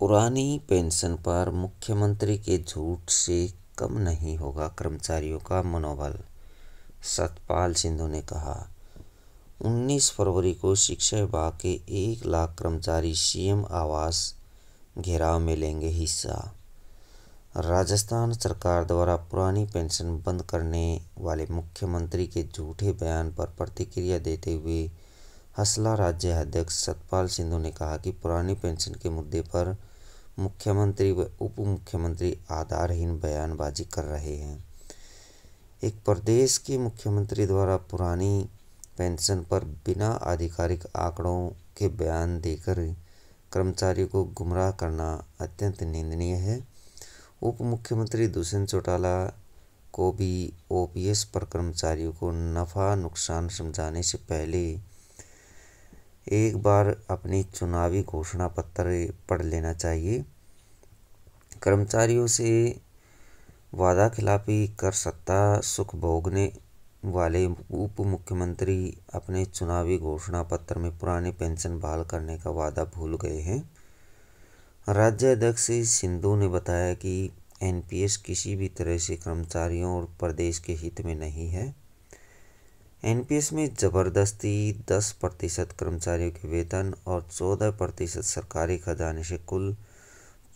पुरानी पेंशन पर मुख्यमंत्री के झूठ से कम नहीं होगा कर्मचारियों का मनोबल सतपाल सिंधु ने कहा 19 फरवरी को शिक्षा विभाग के एक लाख कर्मचारी सीएम आवास घेराव में लेंगे हिस्सा राजस्थान सरकार द्वारा पुरानी पेंशन बंद करने वाले मुख्यमंत्री के झूठे बयान पर प्रतिक्रिया देते हुए हसला राज्य अध्यक्ष सतपाल सिंधु ने कहा कि पुरानी पेंशन के मुद्दे पर मुख्यमंत्री व उप मुख्यमंत्री आधारहीन बयानबाजी कर रहे हैं एक प्रदेश के मुख्यमंत्री द्वारा पुरानी पेंशन पर बिना आधिकारिक आंकड़ों के बयान देकर कर्मचारियों को गुमराह करना अत्यंत निंदनीय है उप मुख्यमंत्री दुष्यंत चौटाला को भी एस पर कर्मचारियों को नफ़ा नुकसान समझाने से पहले एक बार अपनी चुनावी घोषणा पत्र पढ़ लेना चाहिए कर्मचारियों से वादा खिलाफी कर सत्ता सुख भोगने वाले उप मुख्यमंत्री अपने चुनावी घोषणा पत्र में पुराने पेंशन बहाल करने का वादा भूल गए हैं राज्य अध्यक्ष सिंधु ने बताया कि एनपीएस किसी भी तरह से कर्मचारियों और प्रदेश के हित में नहीं है एनपीएस में ज़बरदस्ती 10 प्रतिशत कर्मचारियों के वेतन और 14 प्रतिशत सरकारी खजाने से कुल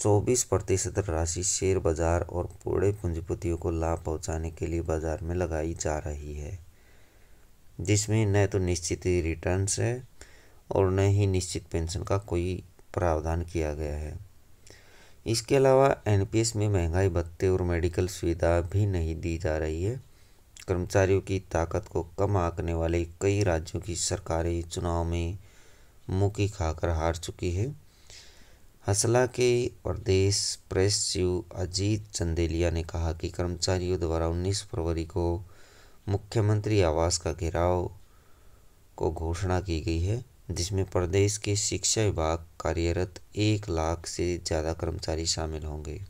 24 प्रतिशत राशि शेयर बाजार और पूरे पूंजीपतियों को लाभ पहुंचाने के लिए बाजार में लगाई जा रही है जिसमें न तो निश्चित रिटर्न्स है और न ही निश्चित पेंशन का कोई प्रावधान किया गया है इसके अलावा एनपीएस में महंगाई भत्ते और मेडिकल सुविधा भी नहीं दी जा रही है कर्मचारियों की ताकत को कम आंकने वाले कई राज्यों की सरकारें चुनाव में मुखी खाकर हार चुकी है हसला के प्रदेश प्रेस सचिव अजीत चंदेलिया ने कहा कि कर्मचारियों द्वारा 19 फरवरी को मुख्यमंत्री आवास का घेराव को घोषणा की गई है जिसमें प्रदेश के शिक्षा विभाग कार्यरत एक लाख से ज़्यादा कर्मचारी शामिल होंगे